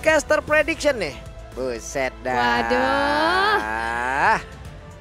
Caster prediction nih. Buset dah. Waduh.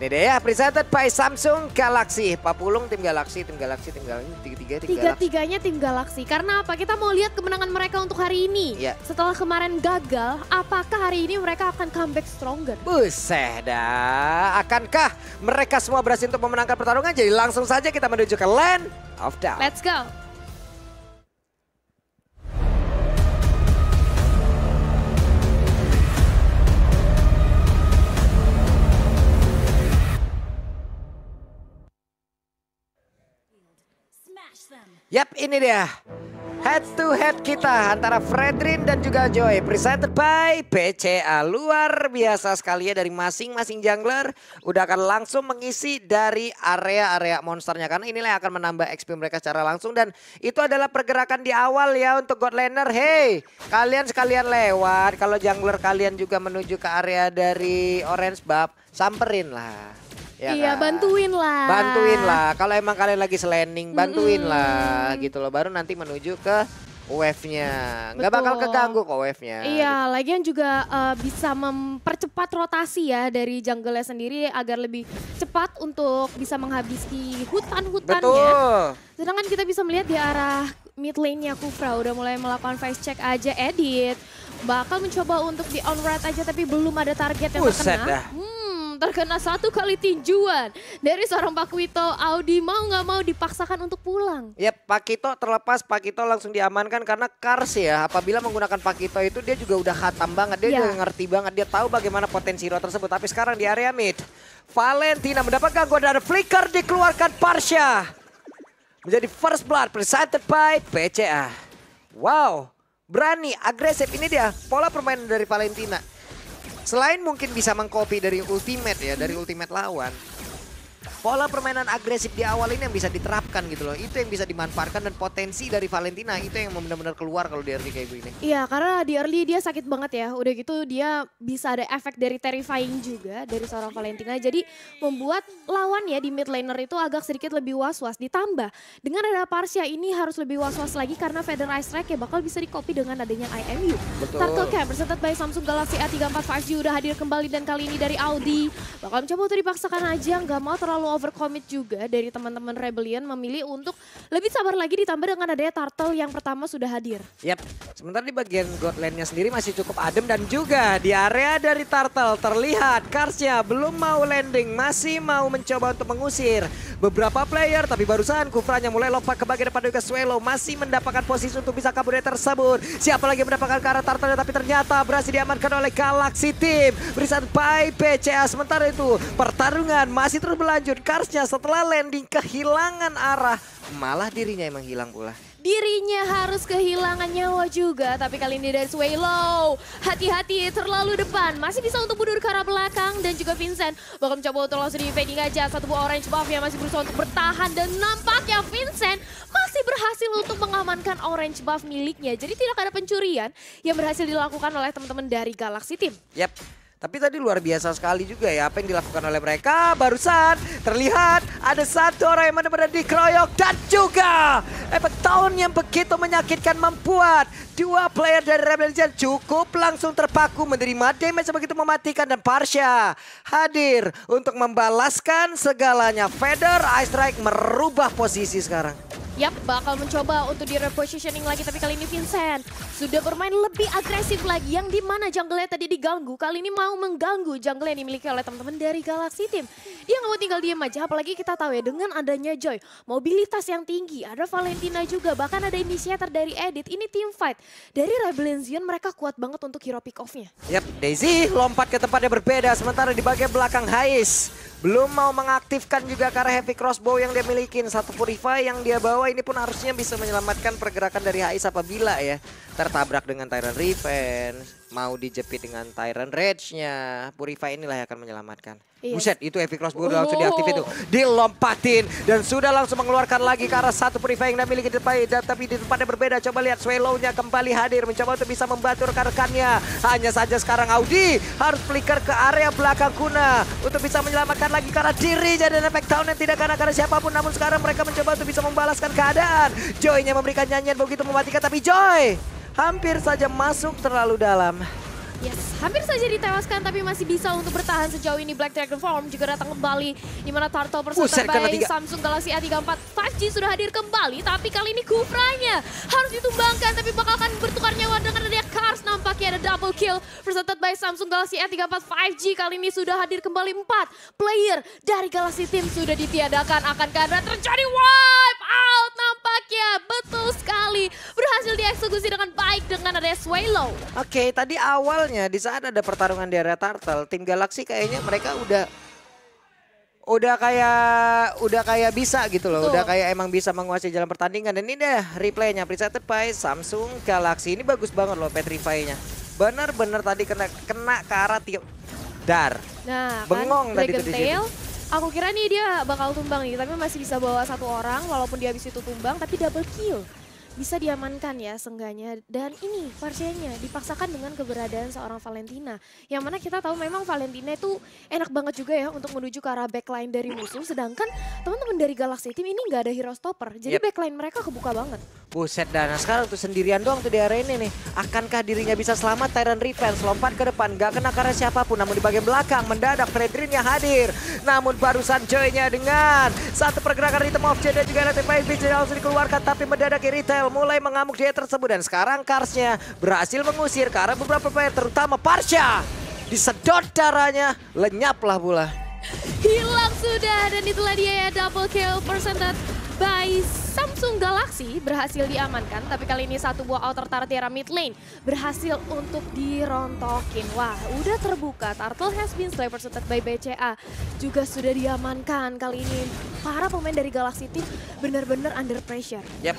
Ini deh ya, presented by Samsung Galaxy. Papulung tim Galaxy, tim Galaxy, tim Galaxy, tiga-tiga, tim Tiga-tiganya tim Galaxy. Karena apa? Kita mau lihat kemenangan mereka untuk hari ini. Ya. Setelah kemarin gagal, apakah hari ini mereka akan comeback stronger? Buset dah. Akankah mereka semua berhasil untuk memenangkan pertarungan? Jadi langsung saja kita menuju ke Land of Doubt. Let's go. Yap ini dia. Head to head kita antara Fredrin dan juga Joy. Presented by BCA. Luar biasa sekali ya dari masing-masing jungler. Udah akan langsung mengisi dari area-area monsternya. Karena inilah yang akan menambah XP mereka secara langsung. Dan itu adalah pergerakan di awal ya untuk Godlander. Hey kalian sekalian lewat. Kalau jungler kalian juga menuju ke area dari Orange Bab. Samperin lah. Ya iya, kan? bantuin lah. Bantuin lah. Kalau emang kalian lagi selending, bantuin mm -mm. lah gitu loh. Baru nanti menuju ke wave-nya. Nggak bakal keganggu kok wave-nya. Iya, gitu. lagian juga uh, bisa mempercepat rotasi ya dari jungle nya sendiri agar lebih cepat untuk bisa menghabisi hutan-hutannya. Sedangkan kita bisa melihat di arah mid lane-nya Kufra udah mulai melakukan face check aja edit. Bakal mencoba untuk di on red aja tapi belum ada target yang terkena. Hmm terkena satu kali tinjuan dari seorang Pak Wito, Audi mau nggak mau dipaksakan untuk pulang. Ya Pak Kito terlepas, Pak Kito langsung diamankan karena Kars ya apabila menggunakan Pak Kito itu dia juga udah khatam banget, dia ya. juga ngerti banget, dia tahu bagaimana potensi roh tersebut. Tapi sekarang di area mid, Valentina mendapatkan gangguan dari Flicker dikeluarkan Parsha. Menjadi first blood presented by PCA. Wow, berani, agresif ini dia pola permainan dari Valentina. Selain mungkin bisa mengcopy dari ultimate ya, dari ultimate lawan, pola permainan agresif di awal ini yang bisa diterapkan gitu loh. Itu yang bisa dimanfaatkan dan potensi dari Valentina itu yang benar-benar keluar kalau di early kayak gue ini. Iya, karena di early dia sakit banget ya. Udah gitu dia bisa ada efek dari terrifying juga dari seorang Valentina. Jadi membuat lawan ya di mid laner itu agak sedikit lebih was-was. Ditambah dengan ada Parsia ini harus lebih was-was lagi karena Feather Ice Strike ya bakal bisa dikopi dengan adanya IMU. Betul. Turtle Camp by Samsung Galaxy A345G udah hadir kembali dan kali ini dari Audi. Bakal mencoba untuk dipaksakan aja nggak mau terlalu terlalu overcommit juga dari teman-teman Rebellion memilih untuk lebih sabar lagi ditambah dengan adanya Turtle yang pertama sudah hadir. Yap, sementara di bagian nya sendiri masih cukup adem dan juga di area dari Turtle terlihat Karsnya belum mau landing, masih mau mencoba untuk mengusir beberapa player tapi barusan Kufranya mulai lompat ke bagian depan juga Swelo masih mendapatkan posisi untuk bisa kabur dari tersebut. Siapa lagi mendapatkan ke arah Turtle tapi ternyata berhasil diamankan oleh Galaxy Team. Berisan Pai PCA sementara itu pertarungan masih terus berlanjut Karsnya cars setelah landing kehilangan arah. Malah dirinya emang hilang pula dirinya harus kehilangan nyawa juga. Tapi kali ini dari way low. Hati-hati terlalu depan. Masih bisa untuk mundur ke arah belakang. Dan juga Vincent bakal mencoba untuk langsung di fading aja. Satu buah orange buff yang masih berusaha untuk bertahan. Dan nampaknya Vincent masih berhasil untuk mengamankan orange buff miliknya. Jadi tidak ada pencurian yang berhasil dilakukan oleh teman-teman dari Galaxy Team. Yap. Tapi tadi luar biasa sekali juga ya apa yang dilakukan oleh mereka barusan terlihat ada satu orang yang benar-benar dikeroyok dan juga efek eh, tahun yang begitu menyakitkan membuat dua player dari Rebel Legion cukup langsung terpaku menerima damage yang begitu mematikan dan Parsha hadir untuk membalaskan segalanya. Feather Ice Strike merubah posisi sekarang. Yap, bakal mencoba untuk di repositioning lagi. Tapi kali ini Vincent sudah bermain lebih agresif lagi. Yang dimana jungle tadi diganggu. Kali ini mau mengganggu jungle yang dimiliki oleh teman-teman dari Galaxy Team. Dia nggak mau tinggal diem aja. Apalagi kita tahu ya dengan adanya Joy. Mobilitas yang tinggi. Ada Valentina juga. Bahkan ada inisiator dari Edit. Ini team fight. Dari Rebellion Zion mereka kuat banget untuk hero pick off-nya. Yap, Daisy lompat ke tempat yang berbeda. Sementara di bagian belakang Hayes. Belum mau mengaktifkan juga karena heavy crossbow yang dia miliki. Satu purify yang dia bawa ini pun harusnya bisa menyelamatkan pergerakan dari Hais apabila ya tertabrak dengan Tyrant Revenge. Mau dijepit dengan Tyrant Rage-nya. Purify inilah yang akan menyelamatkan. Yes. Buset, itu Evie crossbow oh. langsung diaktif itu. Dilompatin dan sudah langsung mengeluarkan lagi ke arah satu purifying yang dimiliki di depan, tapi di tempatnya berbeda. Coba lihat Swellownya kembali hadir, mencoba untuk bisa membantu rekan-rekannya. Hanya saja sekarang Audi harus flicker ke area belakang Kuna untuk bisa menyelamatkan lagi karena diri dan efek down yang tidak karena karena siapapun. Namun sekarang mereka mencoba untuk bisa membalaskan keadaan. Joy-nya memberikan nyanyian begitu mematikan, tapi Joy hampir saja masuk terlalu dalam. Yes, hampir saja ditewaskan tapi masih bisa untuk bertahan sejauh ini Black Dragon Form juga datang kembali di mana Turtle uh, by Samsung Galaxy A34 5G sudah hadir kembali tapi kali ini Kufranya harus ditumbangkan tapi bakal bertukar nyawa dengan dia Cars nampaknya ada double kill Persetan by Samsung Galaxy A34 5G kali ini sudah hadir kembali 4 player dari Galaxy Team sudah ditiadakan akan karena terjadi wow Oke, okay, tadi awalnya di saat ada pertarungan di area turtle, tim Galaxy kayaknya mereka udah udah kayak udah kayak bisa gitu loh, Tuh. udah kayak emang bisa menguasai jalan pertandingan dan ini dah replaynya presented by Samsung Galaxy. Ini bagus banget loh Petrify-nya. Benar-benar tadi kena kena ke arah tiup dar. Nah, kan, bengong kan, tadi Dragon tuh di Aku kira nih dia bakal tumbang nih, tapi masih bisa bawa satu orang walaupun dia habis itu tumbang tapi double kill bisa diamankan ya sengganya dan ini Marsianya dipaksakan dengan keberadaan seorang Valentina yang mana kita tahu memang Valentina itu enak banget juga ya untuk menuju ke arah backline dari musuh sedangkan teman-teman dari Galaxy Team ini nggak ada hero stopper jadi yep. backline mereka kebuka banget Buset dan sekarang tuh sendirian doang tuh di arena nih. Akankah dirinya bisa selamat Tyrant Revenge lompat ke depan gak kena karena siapapun namun di bagian belakang mendadak Fredrin yang hadir. Namun barusan joinnya dengan satu pergerakan di of Jedi juga ada TPI langsung dikeluarkan tapi mendadak Retail mulai mengamuk dia tersebut. Dan sekarang Karsnya berhasil mengusir karena beberapa player terutama Parsha. Disedot darahnya, lenyaplah bola. Hilang sudah dan itulah dia ya double kill percentat by Samsung Galaxy berhasil diamankan. Tapi kali ini satu buah outer Tartiera mid lane berhasil untuk dirontokin. Wah udah terbuka Turtle has been slay percentat by BCA juga sudah diamankan kali ini. Para pemain dari Galaxy Team benar-benar under pressure. Yep.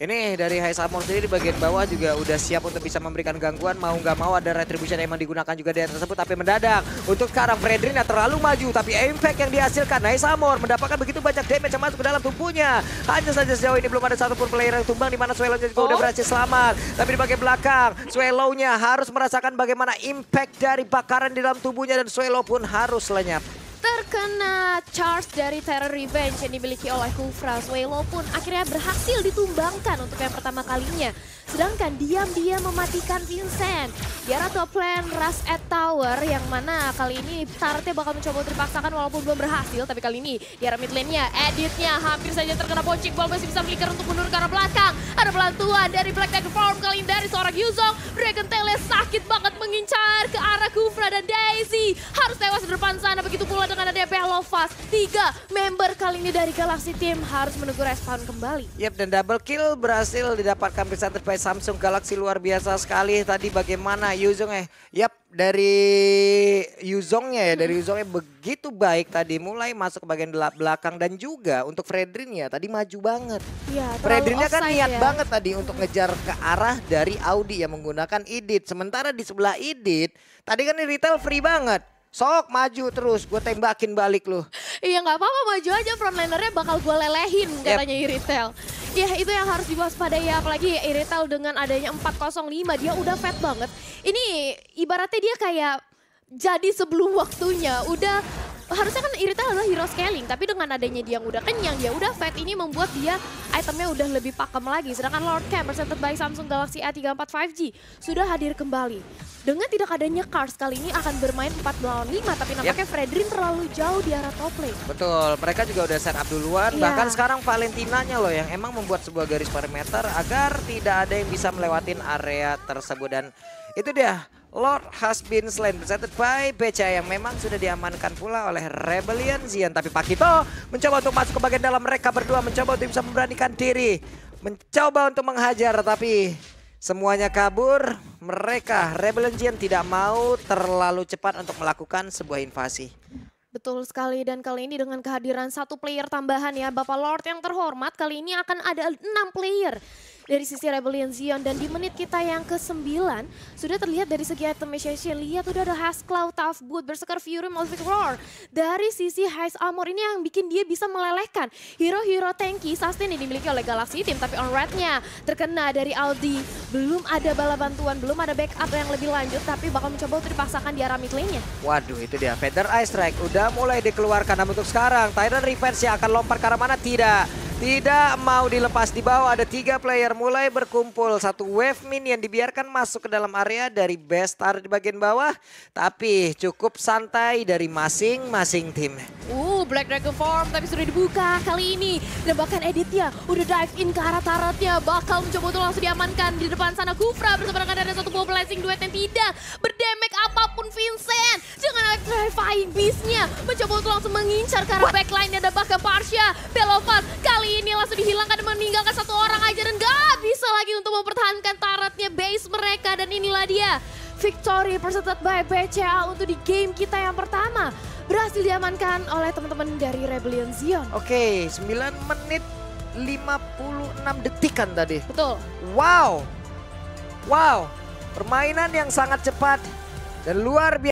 Ini dari Hai Samon sendiri di bagian bawah juga udah siap untuk bisa memberikan gangguan. Mau nggak mau ada retribution yang emang digunakan juga di tersebut. Tapi mendadak untuk sekarang Fredrina terlalu maju. Tapi impact yang dihasilkan High Samon mendapatkan begitu banyak damage yang masuk ke dalam tubuhnya. Hanya saja sejauh ini belum ada satupun player yang tumbang. di mana Swallow juga oh. udah berhasil selamat. Tapi di bagian belakang swellow nya harus merasakan bagaimana impact dari bakaran di dalam tubuhnya. Dan Swellow pun harus lenyap terkena charge dari Terror Revenge yang dimiliki oleh Kufra. Swelo pun akhirnya berhasil ditumbangkan untuk yang pertama kalinya. Sedangkan diam-diam mematikan Vincent. biar atau plan Rush at Tower yang mana kali ini Tarte bakal mencoba untuk dipaksakan walaupun belum berhasil. Tapi kali ini Yara mid lane-nya, editnya hampir saja terkena pocik. Ball masih bisa flicker untuk mundur ke arah belakang. Ada pelantuan dari Black Tiger Farm kali ini dari seorang Yuzong. Dragon Tail sakit banget dan Daisy harus tewas di depan sana. Begitu pula dengan ada Lovas. Tiga member kali ini dari Galaxy Team harus menunggu respawn kembali. Yap, dan double kill berhasil didapatkan bisa terbaik Samsung Galaxy luar biasa sekali. Tadi bagaimana Yuzung eh, yap dari Yuzongnya ya, dari Yuzongnya begitu baik tadi mulai masuk ke bagian belakang dan juga untuk Fredrin ya tadi maju banget. Ya, Fredrinnya kan niat ya. banget tadi untuk ngejar ke arah dari Audi yang menggunakan Idit. Sementara di sebelah Idit tadi kan di retail free banget. Sok maju terus, gue tembakin balik lu. Iya nggak apa-apa maju aja frontlinernya bakal gue lelehin katanya yep. Iritel. Ya itu yang harus diwaspadai ya apalagi Iritel dengan adanya 405 dia udah fat banget. Ini ibaratnya dia kayak jadi sebelum waktunya udah harusnya kan Irita adalah hero scaling, tapi dengan adanya dia yang udah kenyang, dia ya udah fat, ini membuat dia itemnya udah lebih pakem lagi. Sedangkan Lord Cam, presented by Samsung Galaxy A34 5G, sudah hadir kembali. Dengan tidak adanya cars kali ini akan bermain 4 melawan 5, tapi nampaknya yep. Fredrin terlalu jauh di arah top lane. Betul, mereka juga udah set up duluan, yeah. bahkan sekarang Valentinanya loh yang emang membuat sebuah garis perimeter agar tidak ada yang bisa melewatin area tersebut. Dan itu dia Lord has been slain presented by Beca yang memang sudah diamankan pula oleh Rebellion Zian tapi Pakito mencoba untuk masuk ke bagian dalam mereka berdua mencoba untuk bisa memberanikan diri mencoba untuk menghajar tapi semuanya kabur mereka Rebellion Zian tidak mau terlalu cepat untuk melakukan sebuah invasi Betul sekali dan kali ini dengan kehadiran satu player tambahan ya Bapak Lord yang terhormat kali ini akan ada enam player dari sisi Rebellion Zion. Dan di menit kita yang ke-9, sudah terlihat dari segi itemization, lihat udah ada Cloud Tough Boot, Berserker Fury, Malfic Roar. Dari sisi Heist Armor ini yang bikin dia bisa melelehkan. Hero-hero tanki sustain yang dimiliki oleh Galaxy Team, tapi on rednya terkena dari Aldi. Belum ada bala bantuan, belum ada backup yang lebih lanjut, tapi bakal mencoba untuk dipaksakan di arah mid lane-nya. Waduh, itu dia. Feather ice Strike udah mulai dikeluarkan. Namun untuk sekarang, Tyrant Revenge yang akan lompat ke arah mana? Tidak. Tidak mau dilepas di bawah ada tiga player mulai berkumpul satu wave minion dibiarkan masuk ke dalam area dari bestar di bagian bawah tapi cukup santai dari masing-masing tim. Uh Black Dragon Form tapi sudah dibuka kali ini dan bahkan editnya udah dive in ke arah taratnya. bakal mencoba untuk langsung diamankan di depan sana Kufra bersama dengan ada satu ball blessing duet yang tidak berdemek apapun Vincent jangan ada terrifying bisnya. mencoba untuk langsung mengincar ke arah backline ada bahkan Parsha Belovat kali ini langsung dihilangkan dan meninggalkan satu orang aja dan gak bisa lagi untuk mempertahankan taratnya base mereka dan inilah dia victory persetat by BCA untuk di game kita yang pertama berhasil diamankan oleh teman-teman dari Rebellion Zion. Oke, 9 menit 56 detikan tadi. Betul. Wow. Wow. Permainan yang sangat cepat dan luar biasa.